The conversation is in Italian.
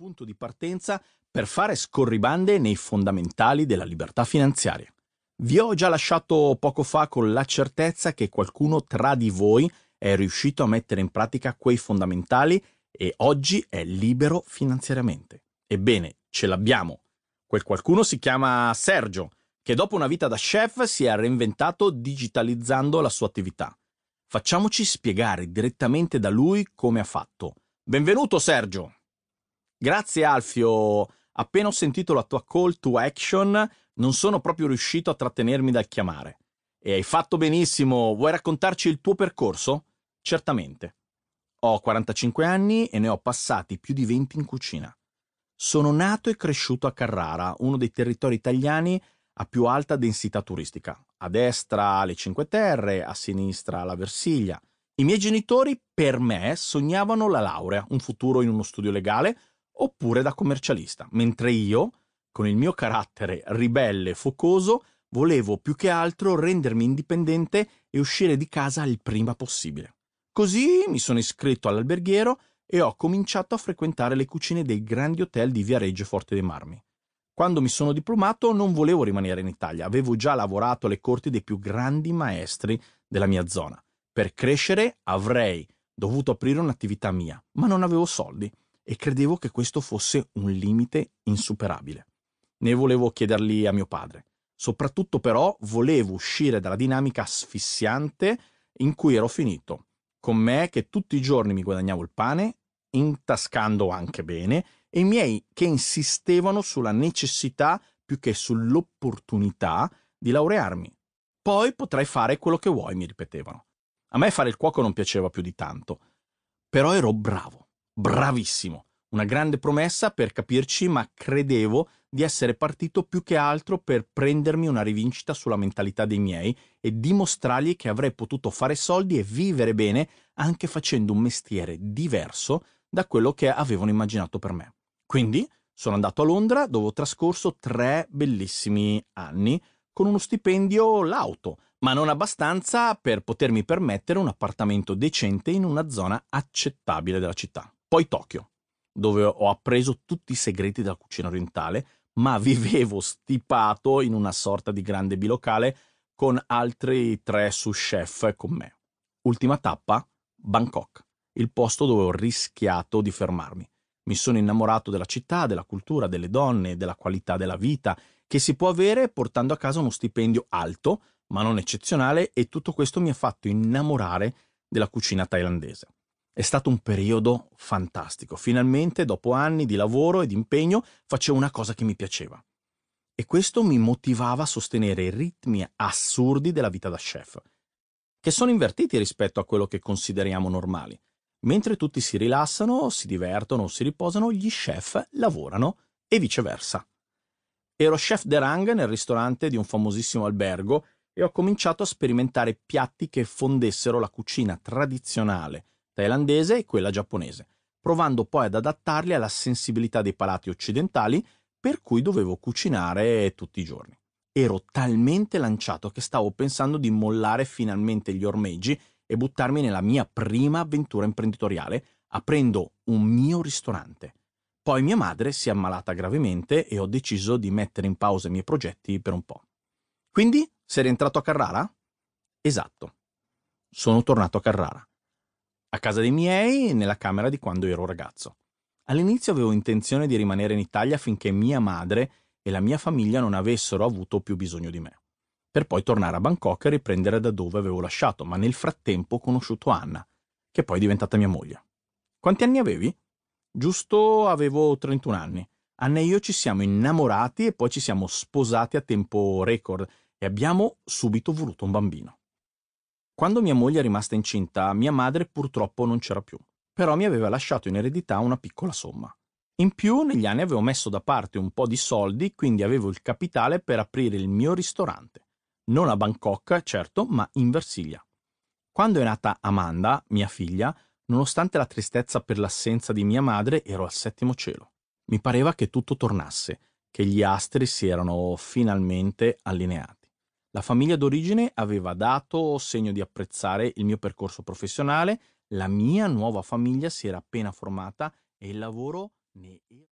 punto di partenza per fare scorribande nei fondamentali della libertà finanziaria. Vi ho già lasciato poco fa con la certezza che qualcuno tra di voi è riuscito a mettere in pratica quei fondamentali e oggi è libero finanziariamente. Ebbene, ce l'abbiamo. Quel qualcuno si chiama Sergio, che dopo una vita da chef si è reinventato digitalizzando la sua attività. Facciamoci spiegare direttamente da lui come ha fatto. Benvenuto Sergio! Grazie Alfio, appena ho sentito la tua call to action non sono proprio riuscito a trattenermi dal chiamare. E hai fatto benissimo, vuoi raccontarci il tuo percorso? Certamente. Ho 45 anni e ne ho passati più di 20 in cucina. Sono nato e cresciuto a Carrara, uno dei territori italiani a più alta densità turistica. A destra le Cinque Terre, a sinistra la Versiglia. I miei genitori, per me, sognavano la laurea, un futuro in uno studio legale oppure da commercialista, mentre io, con il mio carattere ribelle e focoso, volevo più che altro rendermi indipendente e uscire di casa il prima possibile. Così mi sono iscritto all'alberghiero e ho cominciato a frequentare le cucine dei grandi hotel di Viareggio e Forte dei Marmi. Quando mi sono diplomato non volevo rimanere in Italia, avevo già lavorato alle corti dei più grandi maestri della mia zona. Per crescere avrei dovuto aprire un'attività mia, ma non avevo soldi e credevo che questo fosse un limite insuperabile. Ne volevo chiederli a mio padre. Soprattutto però volevo uscire dalla dinamica asfissiante in cui ero finito, con me che tutti i giorni mi guadagnavo il pane, intascando anche bene, e i miei che insistevano sulla necessità più che sull'opportunità di laurearmi. Poi potrai fare quello che vuoi, mi ripetevano. A me fare il cuoco non piaceva più di tanto, però ero bravo bravissimo, una grande promessa per capirci, ma credevo di essere partito più che altro per prendermi una rivincita sulla mentalità dei miei e dimostrargli che avrei potuto fare soldi e vivere bene anche facendo un mestiere diverso da quello che avevano immaginato per me. Quindi sono andato a Londra dove ho trascorso tre bellissimi anni con uno stipendio l'auto, ma non abbastanza per potermi permettere un appartamento decente in una zona accettabile della città. Poi Tokyo, dove ho appreso tutti i segreti della cucina orientale, ma vivevo stipato in una sorta di grande bilocale con altri tre sous chef con me. Ultima tappa, Bangkok, il posto dove ho rischiato di fermarmi. Mi sono innamorato della città, della cultura, delle donne, della qualità della vita che si può avere portando a casa uno stipendio alto, ma non eccezionale, e tutto questo mi ha fatto innamorare della cucina thailandese. È stato un periodo fantastico. Finalmente, dopo anni di lavoro e di impegno, facevo una cosa che mi piaceva. E questo mi motivava a sostenere i ritmi assurdi della vita da chef, che sono invertiti rispetto a quello che consideriamo normali. Mentre tutti si rilassano, si divertono o si riposano, gli chef lavorano e viceversa. Ero chef de rang nel ristorante di un famosissimo albergo e ho cominciato a sperimentare piatti che fondessero la cucina tradizionale thailandese e quella giapponese, provando poi ad adattarli alla sensibilità dei palati occidentali per cui dovevo cucinare tutti i giorni. Ero talmente lanciato che stavo pensando di mollare finalmente gli ormeggi e buttarmi nella mia prima avventura imprenditoriale, aprendo un mio ristorante. Poi mia madre si è ammalata gravemente e ho deciso di mettere in pausa i miei progetti per un po'. Quindi sei rientrato a Carrara? Esatto. Sono tornato a Carrara a casa dei miei, nella camera di quando ero ragazzo. All'inizio avevo intenzione di rimanere in Italia finché mia madre e la mia famiglia non avessero avuto più bisogno di me, per poi tornare a Bangkok e riprendere da dove avevo lasciato, ma nel frattempo ho conosciuto Anna, che poi è diventata mia moglie. Quanti anni avevi? Giusto avevo 31 anni. Anna e io ci siamo innamorati e poi ci siamo sposati a tempo record e abbiamo subito voluto un bambino. Quando mia moglie è rimasta incinta, mia madre purtroppo non c'era più, però mi aveva lasciato in eredità una piccola somma. In più, negli anni avevo messo da parte un po' di soldi, quindi avevo il capitale per aprire il mio ristorante. Non a Bangkok, certo, ma in Versilia. Quando è nata Amanda, mia figlia, nonostante la tristezza per l'assenza di mia madre, ero al settimo cielo. Mi pareva che tutto tornasse, che gli astri si erano finalmente allineati. La famiglia d'origine aveva dato segno di apprezzare il mio percorso professionale, la mia nuova famiglia si era appena formata e il lavoro ne era.